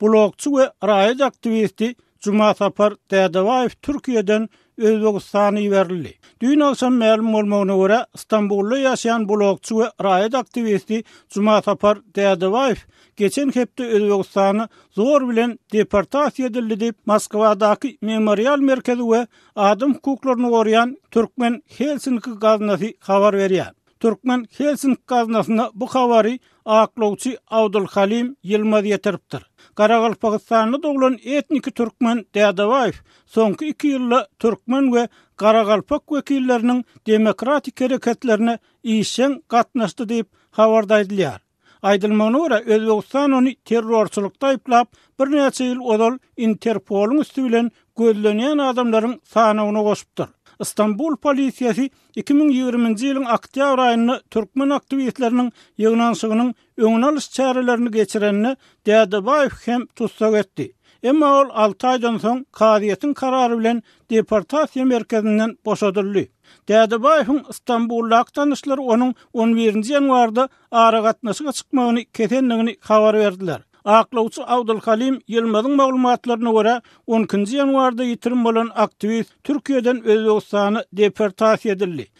blogçu ve aktivisti Cuma Sapar Dedevayev Türkiye'den Özbekistan'ı verildi. Düğün olsan melum göre İstanbul'da yaşayan blogçu ve aktivisti Cuma Sapar geçen hepte Özbekistan'ı zor bilen deportasi edildi deyip Moskova'daki memorial merkezi ve adım hukuklarını koruyan Türkmen Helsinki gazinesi haber veriyor. Türkmen Helsin kaznasında bu havari aklovçi Avdul Halim yılmaz yetiriptir. Karagalpagistanlı doğulan etniki Türkmen Dadavayev sonki 2 yılla Türkmen we Karagalpag vekillerinin demokratik hareketlerine iyisyen katnaştı deyip havarda ediliyar. Aydil Manora Özbekistan onu terrorçılıkta iplap bir neçil odol Interpol'un üstü bilen gözlönyen adamların sahnavunu koşuptur. İstanbul polisiyasi 2020-nji ýylyň oktýabr aýyny türkmen aktivistleriniň ýygnanşygynyň öňünalys çäreleriniň geçirenini Dädebaýew hem tutsak etdi. Emma ol 6 aýdan soň kadiýetiň karary bilen deportasiýa merkezinden boşadyldy. Dädebaýewiň İstanbulda aktanyşlary onuň 11-nji ýanwarda ara gatnaşyga çykmagyny ketenligini habar berdiler. Aklawçy Awdal Halim ýylmadyň maglumatlaryna görä 10-nji ýanwarda ýitirim bolan aktivist Türkiýeden Özbegistany deportasiýa edildi.